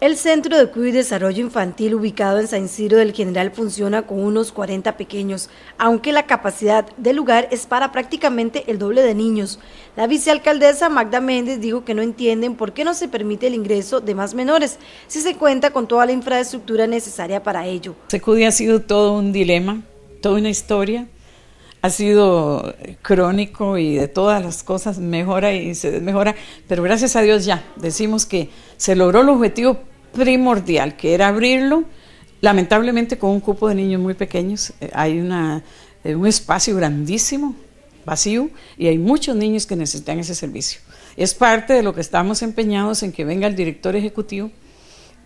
El Centro de Cuidado y Desarrollo Infantil ubicado en San Ciro del General funciona con unos 40 pequeños, aunque la capacidad del lugar es para prácticamente el doble de niños. La vicealcaldesa Magda Méndez dijo que no entienden por qué no se permite el ingreso de más menores si se cuenta con toda la infraestructura necesaria para ello. Secudi ha sido todo un dilema, toda una historia ha sido crónico y de todas las cosas mejora y se desmejora, pero gracias a Dios ya decimos que se logró el objetivo primordial, que era abrirlo, lamentablemente con un cupo de niños muy pequeños, eh, hay una, eh, un espacio grandísimo, vacío, y hay muchos niños que necesitan ese servicio. Es parte de lo que estamos empeñados en que venga el director ejecutivo,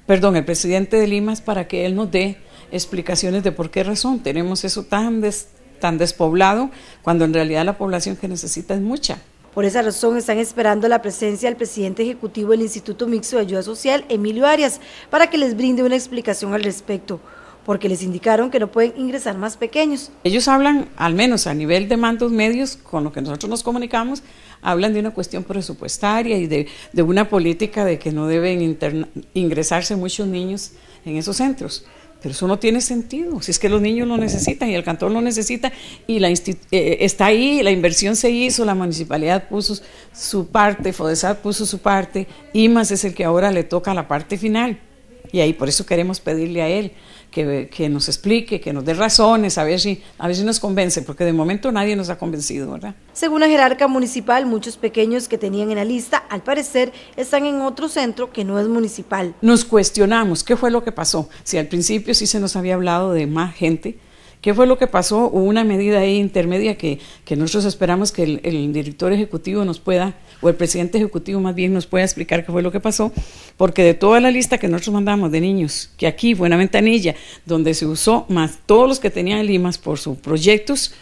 perdón, el presidente de Limas, para que él nos dé explicaciones de por qué razón tenemos eso tan... Des tan despoblado, cuando en realidad la población que necesita es mucha. Por esa razón están esperando la presencia del presidente ejecutivo del Instituto Mixto de Ayuda Social, Emilio Arias, para que les brinde una explicación al respecto, porque les indicaron que no pueden ingresar más pequeños. Ellos hablan, al menos a nivel de mandos medios, con lo que nosotros nos comunicamos, hablan de una cuestión presupuestaria y de, una política de que no deben ingresarse muchos niños en esos centros. Pero eso no tiene sentido, si es que los niños lo necesitan y el cantón lo necesita y la eh, eh, está ahí, la inversión se hizo, la municipalidad puso su parte, Fodesat puso su parte, IMAS es el que ahora le toca la parte final. Y ahí por eso queremos pedirle a Él que, que, nos explique, que nos dé razones, a ver, si, a ver si nos convence, porque de momento nadie nos ha convencido, ¿verdad? Según la jerarca municipal, muchos pequeños que tenían en la lista, al parecer, están en otro centro que no es municipal. Nos cuestionamos qué fue lo que pasó, si al principio sí se nos había hablado de más gente ¿Qué fue lo que pasó? Hubo una medida ahí intermedia que, nosotros esperamos que el, el, director ejecutivo nos pueda, o el presidente ejecutivo más bien nos pueda explicar qué fue lo que pasó, porque de toda la lista que nosotros mandamos de niños, que aquí fue una ventanilla donde se usó más todos los que tenían Limas por sus proyectos,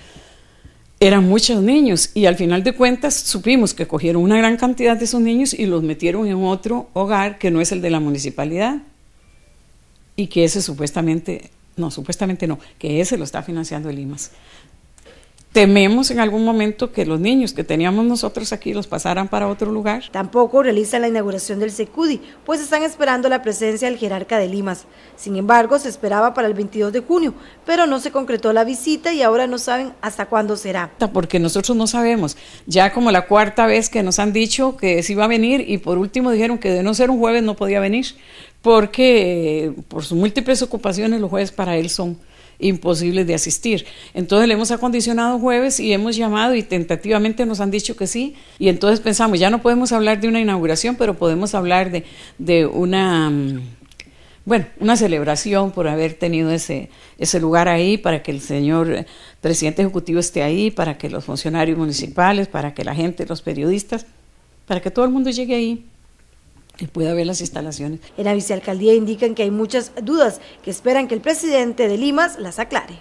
eran muchos niños y al final de cuentas supimos que cogieron una gran cantidad de esos niños y los metieron en otro hogar que no es el de la municipalidad y que ese supuestamente no, supuestamente no, que ese lo está financiando el IMAS tememos en algún momento que los niños que teníamos nosotros aquí los pasaran para otro lugar. Tampoco realizan la inauguración del SECUDI, pues están esperando la presencia del jerarca de Limas. Sin embargo, se esperaba para el 22 de junio, pero no se concretó la visita y ahora no saben hasta cuándo será. Porque nosotros no sabemos, ya como la cuarta vez que nos han dicho que se iba a venir y por último dijeron que de no ser un jueves no podía venir, porque eh, por sus múltiples ocupaciones los jueves para él son imposible de asistir. Entonces le hemos acondicionado jueves y hemos llamado y tentativamente nos han dicho que sí. Y entonces pensamos, ya no podemos hablar de una inauguración, pero podemos hablar de, de una mm, bueno, una celebración por haber tenido ese, ese lugar ahí, para que el señor eh, presidente ejecutivo esté ahí, para que los funcionarios municipales, para que la gente, los periodistas, para que todo el mundo llegue ahí pueda ver las instalaciones. En la vicealcaldía indican que hay muchas dudas que esperan que el presidente de Limas las aclare.